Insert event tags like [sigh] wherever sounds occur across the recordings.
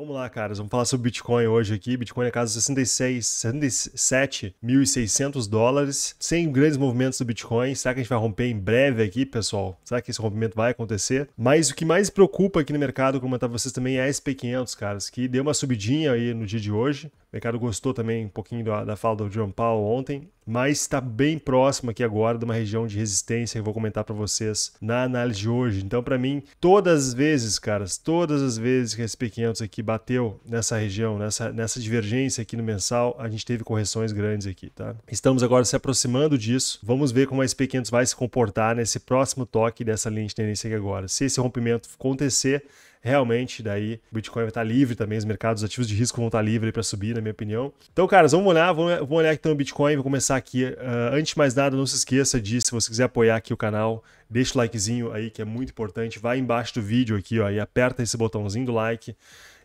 Vamos lá, caras. Vamos falar sobre Bitcoin hoje aqui. Bitcoin na é casa de 67.600 dólares. Sem grandes movimentos do Bitcoin. Será que a gente vai romper em breve aqui, pessoal? Será que esse rompimento vai acontecer? Mas o que mais preocupa aqui no mercado, como eu estava vocês também, é a SP500, caras, que deu uma subidinha aí no dia de hoje. O mercado gostou também um pouquinho da, da fala do John Paul ontem, mas está bem próximo aqui agora de uma região de resistência que eu vou comentar para vocês na análise de hoje. Então, para mim, todas as vezes, caras, todas as vezes que a SP500 aqui bateu nessa região, nessa, nessa divergência aqui no mensal, a gente teve correções grandes aqui, tá? Estamos agora se aproximando disso. Vamos ver como a SP500 vai se comportar nesse próximo toque dessa linha de tendência aqui agora. Se esse rompimento acontecer, realmente daí o Bitcoin vai estar livre também, os mercados ativos de risco vão estar livres para subir, na minha opinião. Então, caras, vamos olhar, vamos, vamos olhar então o Bitcoin, vou começar aqui. Uh, antes de mais nada, não se esqueça de, se você quiser apoiar aqui o canal, deixa o likezinho aí que é muito importante, vai embaixo do vídeo aqui ó, e aperta esse botãozinho do like.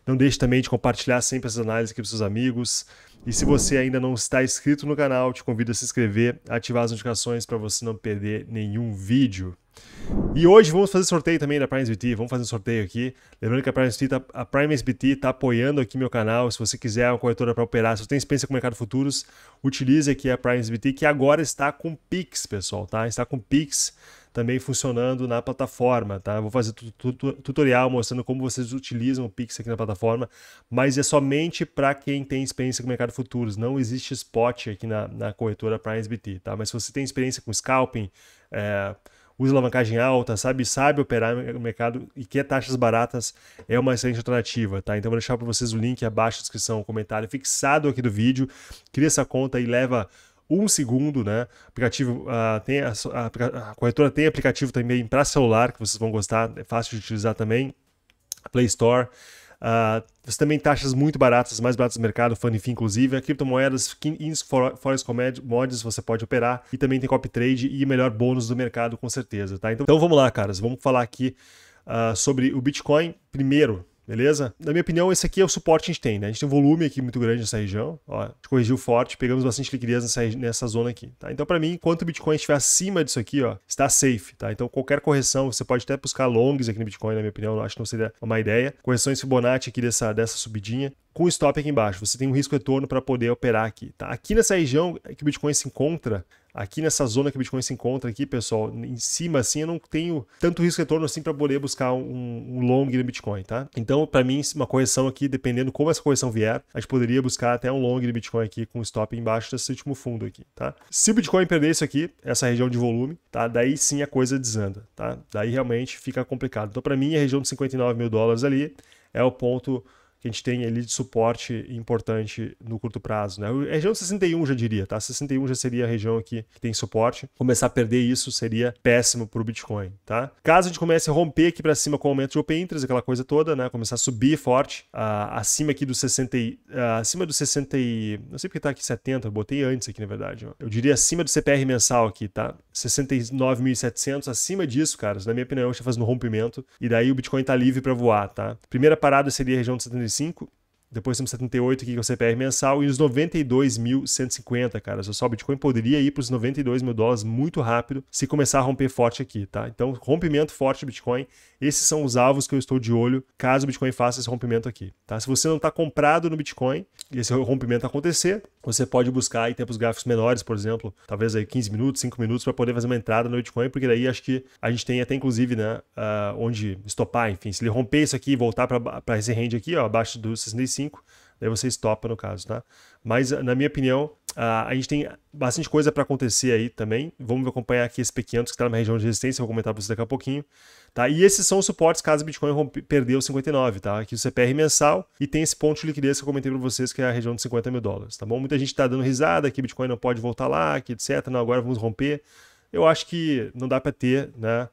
Não deixe também de compartilhar sempre essas análises aqui com seus amigos. E se você ainda não está inscrito no canal, te convido a se inscrever, ativar as notificações para você não perder nenhum vídeo. E hoje vamos fazer sorteio também da Prime SBT, vamos fazer um sorteio aqui. Lembrando que a Prime SBT está tá apoiando aqui meu canal, se você quiser uma corretora para operar, se você tem experiência com o mercado futuros, utilize aqui a Prime SBT que agora está com Pix, pessoal, tá? Está com Pix também funcionando na plataforma, tá? vou fazer tutorial mostrando como vocês utilizam o Pix aqui na plataforma, mas é somente para quem tem experiência com o mercado futuros, não existe spot aqui na, na corretora para SBT, tá? Mas se você tem experiência com scalping, é, usa alavancagem alta, sabe, sabe operar no mercado e quer taxas baratas, é uma excelente alternativa, tá? Então vou deixar para vocês o link abaixo na descrição, comentário fixado aqui do vídeo. Cria essa conta e leva um segundo, né? Aplicativo, uh, tem a, a, a, corretora tem aplicativo também para celular, que vocês vão gostar, é fácil de utilizar também. Play Store. Uh, você também taxas muito baratas, mais baratas do mercado, FunFi inclusive, a criptomoedas, ins, forex commodities você pode operar e também tem copy trade e melhor bônus do mercado com certeza, tá? Então, então vamos lá, caras, vamos falar aqui uh, sobre o Bitcoin primeiro, beleza? Na minha opinião, esse aqui é o suporte que a gente tem, né? A gente tem um volume aqui muito grande nessa região, ó, a gente corrigiu forte, pegamos bastante liquidez nessa, nessa zona aqui, tá? Então, para mim, enquanto o Bitcoin estiver acima disso aqui, ó, está safe, tá? Então, qualquer correção, você pode até buscar longs aqui no Bitcoin, na minha opinião, acho que não seria uma ideia. Correções Fibonacci aqui dessa, dessa subidinha, com stop aqui embaixo, você tem um risco retorno para poder operar aqui, tá? Aqui nessa região é que o Bitcoin se encontra, aqui nessa zona que o Bitcoin se encontra aqui, pessoal, em cima assim, eu não tenho tanto risco retorno assim para poder buscar um, um, long no Bitcoin, tá? Então, para mim, é uma correção aqui, dependendo como essa correção vier, a gente poderia buscar até um long no Bitcoin aqui com stop embaixo desse último fundo aqui, tá? Se o Bitcoin perder isso aqui, essa região de volume, tá? Daí sim a coisa desanda, tá? Daí realmente fica complicado. Então, para mim, a região de 59 mil dólares ali é o ponto que a gente tem ali de suporte importante no curto prazo. Né? região 61 já diria, tá? 61 já seria a região aqui que tem suporte. Começar a perder isso seria péssimo para o Bitcoin, tá? Caso a gente comece a romper aqui para cima com o aumento de open interest, aquela coisa toda, né? Começar a subir forte uh, acima aqui do 60, uh, acima do 60, não sei porque tá aqui 70, botei antes aqui na verdade. Ó. Eu diria acima do CPR mensal aqui, tá? 69.700, acima disso, caras, na minha opinião, está fazendo um rompimento e daí o Bitcoin tá livre para voar, tá? Primeira parada seria a região de 75 75, depois temos 78 aqui que é o CPR mensal e os 92.150, cara. Se eu só o Bitcoin poderia ir para os 92 mil dólares muito rápido se começar a romper forte aqui, tá? Então, rompimento forte do Bitcoin, esses são os alvos que eu estou de olho caso o Bitcoin faça esse rompimento aqui, tá? Se você não está comprado no Bitcoin e esse rompimento acontecer, você pode buscar em tempos gráficos menores, por exemplo, talvez aí 15 minutos, 5 minutos para poder fazer uma entrada no Bitcoin, porque daí acho que a gente tem até inclusive, né, uh, onde estopar, enfim, se ele romper isso aqui e voltar para esse range aqui, ó, abaixo dos 65, daí você topam no caso, tá? Mas, na minha opinião, a, a gente tem bastante coisa para acontecer aí também. Vamos acompanhar aqui esse P500 que está na região de resistência, vou comentar para vocês daqui a pouquinho. Tá? E esses são os suportes caso o Bitcoin rompe, perdeu 59, tá? Aqui o CPR mensal e tem esse ponto de liquidez que eu comentei para vocês, que é a região de 50 mil dólares, tá bom? Muita gente está dando risada que Bitcoin não pode voltar lá, que etc. Não, agora vamos romper. Eu acho que não dá para ter, né?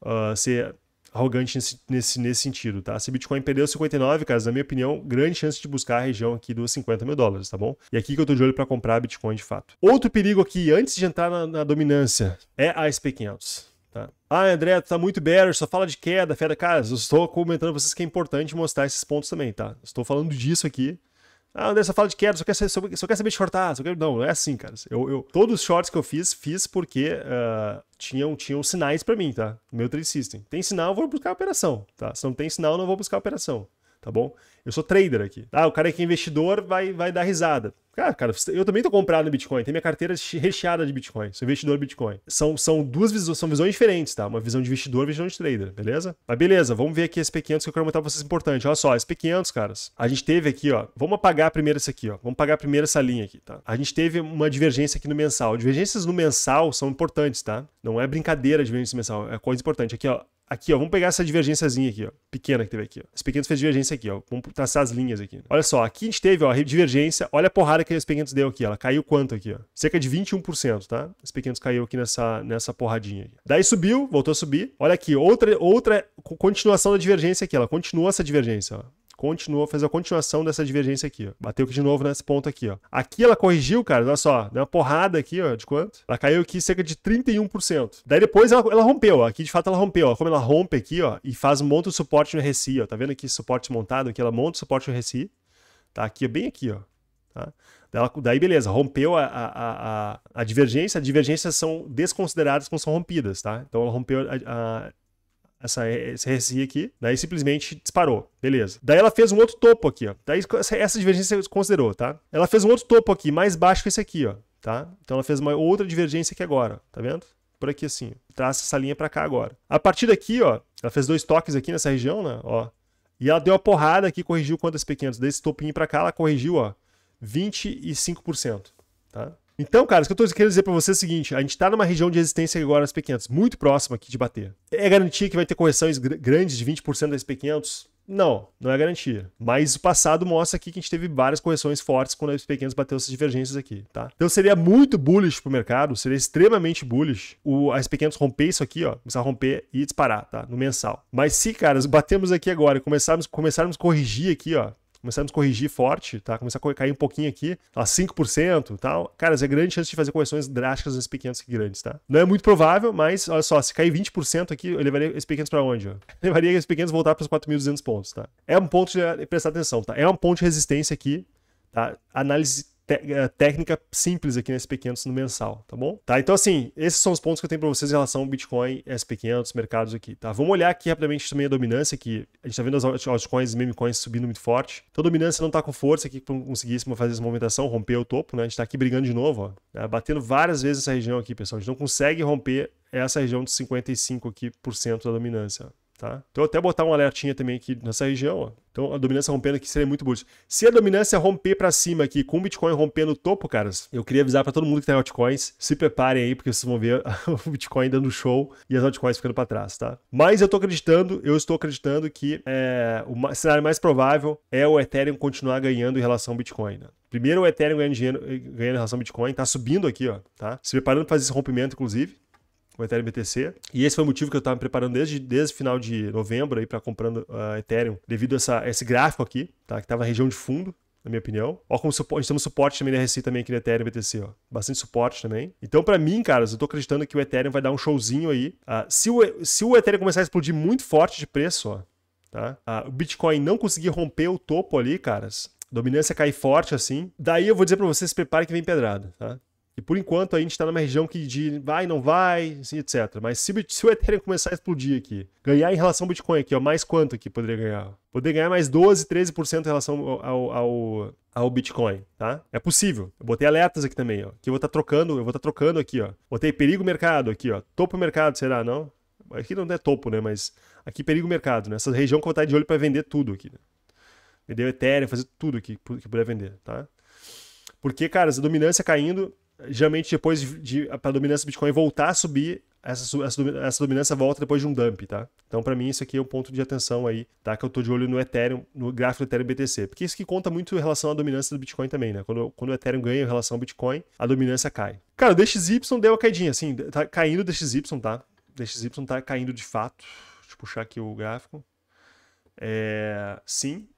Uh, ser arrogante nesse, nesse, nesse sentido, tá? Se Bitcoin perder os 59, cara, na minha opinião, grande chance de buscar a região aqui dos 50 mil dólares, tá bom? E aqui que eu tô de olho para comprar Bitcoin de fato. Outro perigo aqui, antes de entrar na, na dominância, é a SP500. Tá. Ah, André, tu tá muito better, só fala de queda, fera, Cara, eu estou comentando pra vocês que é importante mostrar esses pontos também, tá? Estou falando disso aqui ah, André, só fala de queda, só quer, só, só quer saber de shortar. Só quer... Não, é assim, cara. Eu, eu, todos os shorts que eu fiz, fiz porque uh, tinham, tinham sinais para mim, tá? No meu trade system. Tem sinal, eu vou buscar a operação, tá? Se não tem sinal, eu não vou buscar a operação tá bom? Eu sou trader aqui. Ah, o cara que é investidor vai, vai dar risada. Cara, cara, eu também tô comprado no Bitcoin, tem minha carteira recheada de Bitcoin, sou investidor Bitcoin. São, são duas visões, são visões diferentes, tá? Uma visão de investidor e visão de trader, beleza? Mas beleza, vamos ver aqui esse 500 que eu quero mostrar pra vocês importante. Olha só, esse 500 caras, a gente teve aqui, ó, vamos apagar primeiro esse aqui, ó, vamos apagar primeiro essa linha aqui, tá? A gente teve uma divergência aqui no mensal. Divergências no mensal são importantes, tá? Não é brincadeira divergência mensal, é coisa importante. Aqui, ó, Aqui, ó, vamos pegar essa divergênciazinha aqui, ó, pequena que teve aqui, ó. Esse pequeno fez divergência aqui, ó. Vamos traçar as linhas aqui. Né? Olha só, aqui a gente teve, ó, divergência. Olha a porrada que esse pequenos deu aqui, ó. Ela caiu quanto aqui, ó? Cerca de 21%, tá? Esse pequenos caiu aqui nessa, nessa porradinha. Aqui. Daí subiu, voltou a subir. Olha aqui, outra outra continuação da divergência aqui, ela continua essa divergência, ó continuou, fez a continuação dessa divergência aqui, ó. Bateu aqui de novo nesse ponto aqui, ó. Aqui ela corrigiu, cara, olha só, deu uma porrada aqui, ó, de quanto? Ela caiu aqui cerca de 31%. Daí depois ela, ela rompeu, ó. aqui de fato ela rompeu, ó. Como ela rompe aqui, ó, e faz um monte de suporte no RSI, ó. Tá vendo aqui suporte montado aqui? Ela monta o suporte no RSI, tá? Aqui, bem aqui, ó. Tá? Daí, beleza, rompeu a, a, a, a divergência. Divergências são desconsideradas quando são rompidas, tá? Então, ela rompeu a, a, essa, essa heresia aqui, daí simplesmente disparou. Beleza. Daí ela fez um outro topo aqui, ó. Daí essa, essa divergência você considerou, tá? Ela fez um outro topo aqui, mais baixo que esse aqui, ó. Tá? Então ela fez uma outra divergência aqui agora, tá vendo? Por aqui assim, traça essa linha para cá agora. A partir daqui, ó, ela fez dois toques aqui nessa região, né? Ó. E ela deu uma porrada aqui, corrigiu quantas pequenas. Desse topinho para cá, ela corrigiu, ó, 25%, tá? Então, cara, o que eu tô querendo dizer pra você é o seguinte: a gente tá numa região de resistência agora nas p 500 muito próxima aqui de bater. É garantia que vai ter correções grandes de 20% das p 500 Não, não é garantia. Mas o passado mostra aqui que a gente teve várias correções fortes quando a SP500 bateu essas divergências aqui, tá? Então seria muito bullish pro mercado, seria extremamente bullish o, a SP500 romper isso aqui, ó, começar a romper e disparar, tá? No mensal. Mas se, caras, batemos aqui agora e começarmos, começarmos a corrigir aqui, ó, começamos a corrigir forte, tá? Começar a cair um pouquinho aqui, a 5% e tal. Cara, é grande chance de fazer correções drásticas nesses pequenos que grandes, tá? Não é muito provável, mas olha só, se cair 20% aqui, eu levaria esses pequenos 500 para onde? Ó? Eu [laughs] levaria esses pequenos voltar para os 4.200 pontos, tá? É um ponto de eh, prestar atenção, tá? É um ponto de resistência aqui, tá? Análise eh, técnica simples aqui no SP500 no mensal, tá bom? Tá, então assim, esses são os pontos que eu tenho para vocês em relação ao Bitcoin, SP500, mercados aqui, tá? Vamos olhar aqui rapidamente também a dominância, que a gente tá vendo as altcoins e coins subindo muito forte. Então a dominância não tá com força aqui para conseguíssemos fazer essa movimentação, romper o topo, né? A gente tá aqui brigando de novo, ó, né? batendo várias vezes essa região aqui, pessoal. A gente não consegue romper essa região de 55 aqui por cento da dominância, Tá? Então, até botar um alertinha também aqui nessa região. Ó. Então, a dominância rompendo aqui seria muito bullish. Se a dominância romper para cima aqui, com o Bitcoin rompendo o topo, caras, eu queria avisar para todo mundo que tem altcoins, se preparem aí, porque vocês vão ver [laughs] o Bitcoin dando show e as altcoins ficando para trás, tá? Mas eu estou acreditando, eu estou acreditando que é, o cenário mais provável é o Ethereum continuar ganhando em relação ao Bitcoin, né? Primeiro o Ethereum ganhando, eh, ganhando em relação ao Bitcoin, tá subindo aqui, ó, tá? Se preparando para fazer esse rompimento, inclusive com Ethereum BTC. E esse foi o motivo que eu estava me preparando desde, desde final de novembro aí para comprando uh, Ethereum, devido a, essa, esse gráfico aqui, tá? Que estava na região de fundo, na minha opinião. Ó, como suporte, a gente tem suporte também na RSI também aqui no Ethereum BTC, ó. Bastante suporte também. Então, para mim, caras, eu tô acreditando que o Ethereum vai dar um showzinho aí. Uh, se, o, se o Ethereum começar a explodir muito forte de preço, ó, tá? Uh, o Bitcoin não conseguir romper o topo ali, caras, dominância cair forte assim, daí eu vou dizer para vocês, se prepare que vem pedrada, tá? E por enquanto a gente está numa região que de vai, não vai, assim, etc. Mas se, se o Ethereum começar a explodir aqui, ganhar em relação ao Bitcoin aqui, ó, mais quanto aqui poderia ganhar? Poderia ganhar mais 12, 13% em relação ao, ao, ao, Bitcoin, tá? É possível. Eu botei alertas aqui também, ó. Que eu vou estar tá trocando, eu vou estar tá trocando aqui, ó. Botei perigo mercado aqui, ó. Topo mercado, será, não? Aqui não é topo, né? Mas aqui perigo mercado, né? Essa região que eu vou estar tá de olho para vender tudo aqui. Né? Vender o Ethereum, fazer tudo aqui que puder vender, tá? Porque, cara, essa dominância caindo, geralmente depois de, de a dominância do Bitcoin voltar a subir, essa, essa, essa, dominância volta depois de um dump, tá? Então, para mim, isso aqui é um ponto de atenção aí, tá? Que eu tô de olho no Ethereum, no gráfico do Ethereum BTC. Porque isso que conta muito em relação à dominância do Bitcoin também, né? Quando, quando o Ethereum ganha em relação ao Bitcoin, a dominância cai. Cara, o DXY deu uma caidinha, assim, tá caindo o DXY, tá? O DXY tá caindo de fato. Deixa eu puxar aqui o gráfico. É, sim,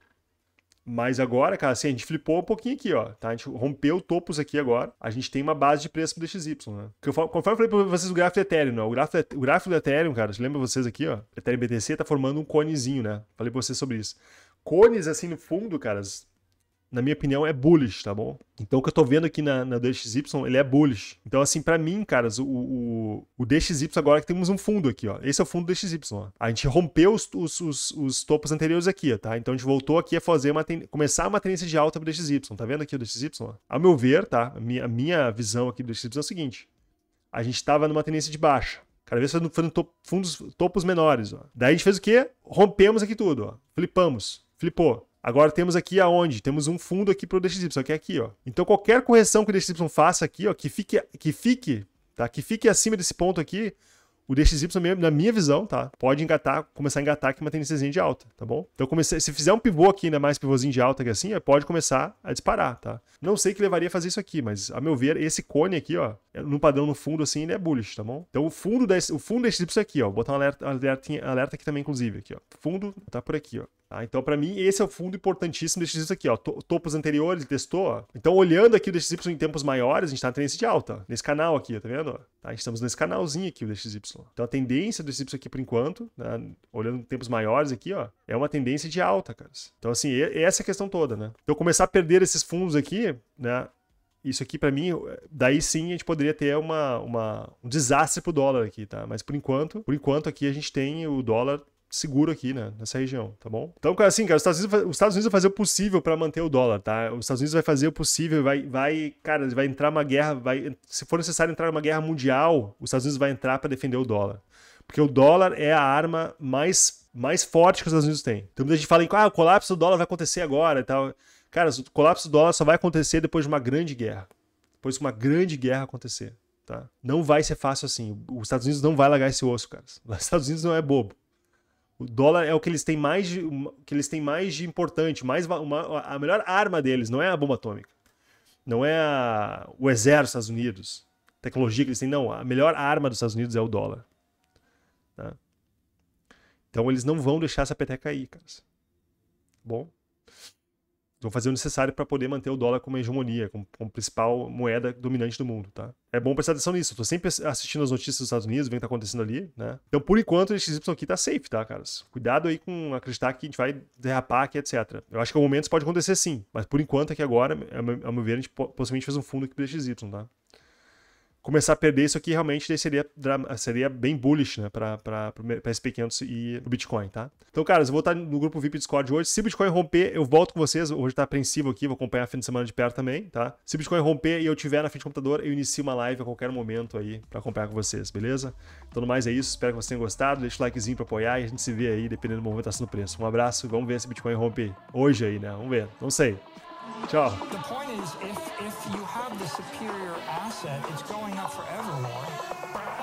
mas agora, cara, assim, a gente flipou um pouquinho aqui, ó, tá? A gente rompeu topos aqui agora. A gente tem uma base de preço pro DXY, né? Eu, conforme eu falei pra vocês o gráfico do é Ethereum, né? O gráfico, é, o gráfico do Ethereum, cara, lembra vocês aqui, ó? Ethereum BTC tá formando um conezinho, né? Falei pra vocês sobre isso. Cones, assim, no fundo, caras na minha opinião, é bullish, tá bom? Então, o que eu tô vendo aqui na, na DXY, ele é bullish. Então, assim, para mim, caras, o, o, o, DXY agora que temos um fundo aqui, ó. Esse é o fundo do DXY, ó. A gente rompeu os, os, os, os topos anteriores aqui, ó, tá? Então, a gente voltou aqui a fazer uma ten... começar uma tendência de alta pro DXY. Tá vendo aqui o DXY? Ó? Ao meu ver, tá? A minha, a minha visão aqui do DXY é o seguinte. A gente tava numa tendência de baixa. Cada vez fazendo, fazendo top, fundos, topos menores, ó. Daí a gente fez o quê? Rompemos aqui tudo, ó. Flipamos. Flipou Agora temos aqui aonde? Temos um fundo aqui para o DXY, que é aqui, ó. Então qualquer correção que o DXY faça aqui, ó, que fique, que fique, tá? Que fique acima desse ponto aqui, o DXY, na minha visão, tá? Pode engatar, começar a engatar aqui uma tendência de alta, tá bom? Então comecei, se fizer um pivô aqui, ainda mais pivôzinho de alta que assim, é, pode começar a disparar, tá? Não sei que levaria a fazer isso aqui, mas a meu ver, esse cone aqui, ó, é, no padrão no fundo assim, ele é bullish, tá bom? Então o fundo desse, o fundo desse tipo aqui, ó, vou botar um alerta, alerta, alerta aqui também inclusive aqui, ó. Fundo tá por aqui, ó. Tá? Então, para mim, esse é o fundo importantíssimo desse DXY aqui. Ó. Topos anteriores, testou. Ó. Então, olhando aqui o DXY em tempos maiores, a gente está na tendência de alta. Nesse canal aqui, tá vendo? Tá? A gente estamos nesse canalzinho aqui, o DXY. Então, a tendência do DXY aqui, por enquanto, né? olhando em tempos maiores aqui, ó, é uma tendência de alta, cara. Então, assim, é essa a questão toda, né? Então, começar a perder esses fundos aqui, né? isso aqui para mim, é, daí sim a gente poderia ter uma, uma, um desastre pro dólar aqui, tá? Mas por enquanto, por enquanto aqui a gente tem o dólar seguro aqui, né? Nessa região, tá bom? Então, assim, cara, os Estados Unidos, os Estados Unidos vai fazer o possível para manter o dólar, tá? Os Estados Unidos vai fazer o possível, vai, vai, cara, vai entrar uma guerra, vai, se for necessário entrar uma guerra mundial, os Estados Unidos vai entrar para defender o dólar. Porque o dólar é a arma mais, mais forte que os Estados Unidos têm. Então, muita gente fala em ah, o colapso do dólar vai acontecer agora e tal. Cara, o colapso do dólar só vai acontecer depois de uma grande guerra. Depois de uma grande guerra acontecer. Tá? Não vai ser fácil assim. Os Estados Unidos não vai largar esse osso, cara. [laughs] Os Estados Unidos não é bobo. O dólar é o que eles têm mais de, que eles têm mais de importante, mais uma, a melhor arma deles não é a bomba atômica. Não é a, o exército dos Estados Unidos, tecnologia que eles têm, não, a melhor arma dos Estados Unidos é o dólar. Tá? Então eles não vão deixar essa peteca cair, caras. Bom, vão fazer o necessário para poder manter o dólar como hegemonia, como, como, principal moeda dominante do mundo, tá? É bom prestar atenção nisso. Eu tô sempre assistindo as notícias dos Estados Unidos, vendo o que tá acontecendo ali, né? Então, por enquanto, o XY aqui tá safe, tá, caras? Cuidado aí com acreditar que a gente vai derrapar aqui, etc. Eu acho que em é momentos pode acontecer sim, mas por enquanto aqui agora, ao meu ver, a gente possivelmente fez um fundo aqui pro XY, tá? começar a perder isso aqui, realmente seria, seria bem bullish, né, para SP500 e o Bitcoin, tá? Então, caras, eu vou estar no grupo VIP Discord hoje. Se o Bitcoin romper, eu volto com vocês. Hoje tá apreensivo aqui, vou acompanhar a fim de semana de perto também, tá? Se o Bitcoin romper e eu tiver na frente do computador, eu inicio uma live a qualquer momento aí para acompanhar com vocês, beleza? Então, no mais é isso. Espero que vocês tenham gostado. Deixa o likezinho para apoiar e a gente se vê aí, dependendo do movimentação do preço. Um abraço vamos ver se o Bitcoin rompe hoje aí, né? Vamos ver. Não sei. Ciao. The point is, if, if you have the superior asset, it's going up forever, more.